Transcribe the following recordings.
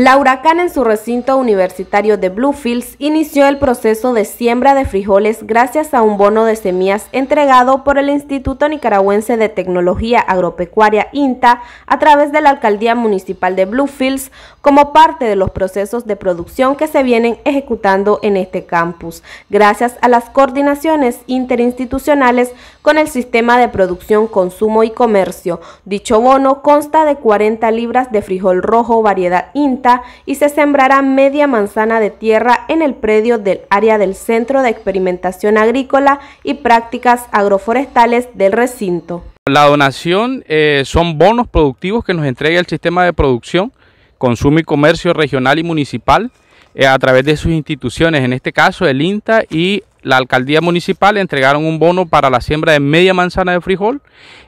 La huracán en su recinto universitario de Bluefields inició el proceso de siembra de frijoles gracias a un bono de semillas entregado por el Instituto Nicaragüense de Tecnología Agropecuaria INTA a través de la Alcaldía Municipal de Bluefields como parte de los procesos de producción que se vienen ejecutando en este campus, gracias a las coordinaciones interinstitucionales con el Sistema de Producción, Consumo y Comercio. Dicho bono consta de 40 libras de frijol rojo variedad INTA y se sembrará media manzana de tierra en el predio del área del Centro de Experimentación Agrícola y Prácticas Agroforestales del recinto. La donación eh, son bonos productivos que nos entrega el sistema de producción, consumo y comercio regional y municipal eh, a través de sus instituciones, en este caso el INTA y la alcaldía municipal entregaron un bono para la siembra de media manzana de frijol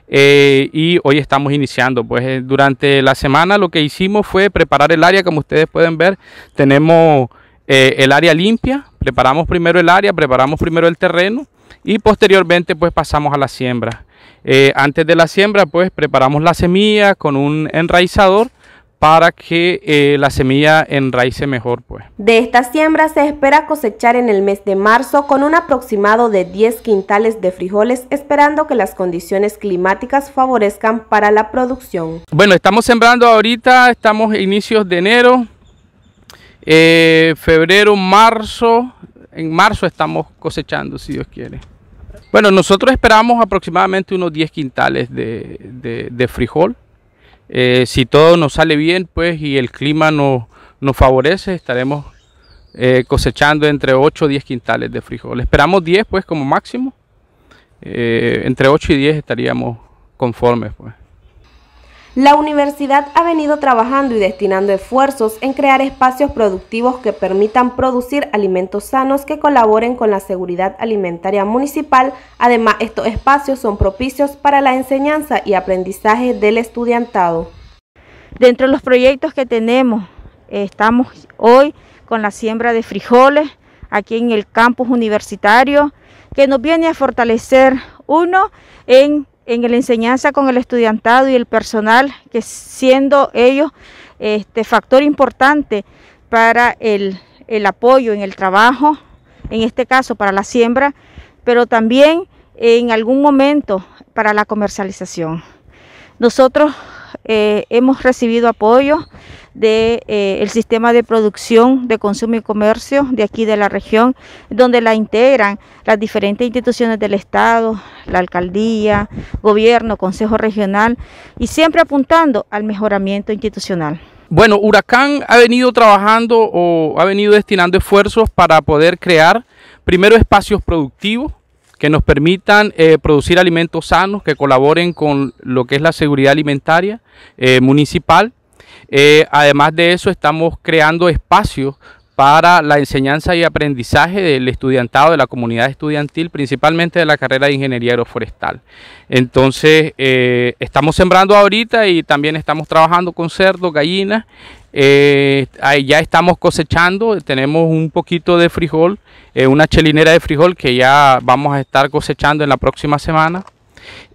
eh, y hoy estamos iniciando. Pues eh, durante la semana lo que hicimos fue preparar el área, como ustedes pueden ver, tenemos eh, el área limpia, preparamos primero el área, preparamos primero el terreno y posteriormente pues pasamos a la siembra. antes de la siembra pues preparamos la semilla con un enraizador para que eh, la semilla enraice mejor. Pues. De esta siembra se espera cosechar en el mes de marzo con un aproximado de 10 quintales de frijoles, esperando que las condiciones climáticas favorezcan para la producción. Bueno, estamos sembrando ahorita, estamos a inicios de enero, eh, febrero, marzo, en marzo estamos cosechando, si Dios quiere. Bueno, nosotros esperamos aproximadamente unos 10 quintales de, de, de frijol. Eh, si todo nos sale bien, pues, y el clima nos, nos favorece, estaremos eh, cosechando entre 8 o 10 quintales de frijol. Esperamos 10, pues, como máximo. Eh, entre 8 y 10 estaríamos conformes, pues. La universidad ha venido trabajando y destinando esfuerzos en crear espacios productivos que permitan producir alimentos sanos que colaboren con la seguridad alimentaria municipal. Además, estos espacios son propicios para la enseñanza y aprendizaje del estudiantado. Dentro de los proyectos que tenemos, estamos hoy con la siembra de frijoles aquí en el campus universitario, que nos viene a fortalecer uno en en la enseñanza con el estudiantado y el personal, que siendo ellos este factor importante para el, apoyo en el trabajo, en este caso para la siembra, pero también en algún momento para la comercialización. Nosotros eh, hemos recibido apoyo del de, eh, sistema de producción, de consumo y comercio de aquí de la región, donde la integran las diferentes instituciones del Estado, la alcaldía, gobierno, consejo regional y siempre apuntando al mejoramiento institucional. Bueno, Huracán ha venido trabajando o ha venido destinando esfuerzos para poder crear primero espacios productivos que nos permitan eh, producir alimentos sanos, que colaboren con lo que es la seguridad alimentaria eh, municipal. Eh, además de eso, estamos creando espacios para la enseñanza y aprendizaje del estudiantado, de la comunidad estudiantil, principalmente de la carrera de ingeniería aeroforestal. Entonces, eh, estamos sembrando ahorita y también estamos trabajando con cerdo, gallinas, eh, ya estamos cosechando, tenemos un poquito de frijol, una chelinera de frijol que ya vamos a estar cosechando en la próxima semana.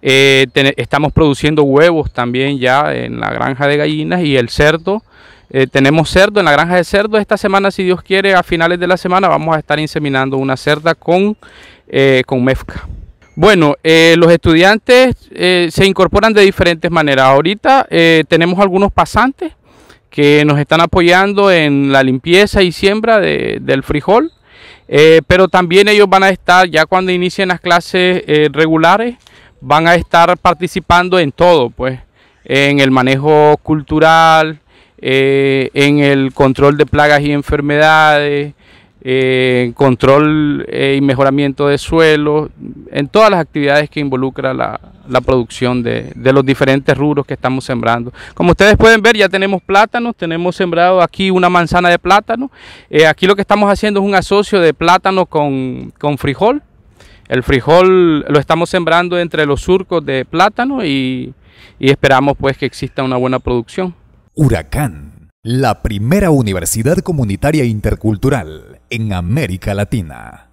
Eh, estamos produciendo huevos también ya en la granja de gallinas y el cerdo. Eh, tenemos cerdo en la granja de cerdo. Esta semana, si Dios quiere, a finales de la semana vamos a estar inseminando una cerda con, eh, con mefca. Bueno, los estudiantes se incorporan de diferentes maneras. Ahorita tenemos algunos pasantes que nos están apoyando en la limpieza y siembra del frijol, pero también ellos van a estar ya cuando inicien las clases regulares van a estar participando en todo, pues, en el manejo cultural, eh, en el control de plagas y enfermedades, en eh, control eh, y mejoramiento de suelo, en todas las actividades que involucra la, producción de, los diferentes rubros que estamos sembrando. Como ustedes pueden ver, ya tenemos plátanos, tenemos sembrado aquí una manzana de plátano. aquí lo que estamos haciendo es un asocio de plátano con frijol. El frijol lo estamos sembrando entre los surcos de plátano y, esperamos pues que exista una buena producción. Huracán, la primera universidad comunitaria intercultural en América Latina.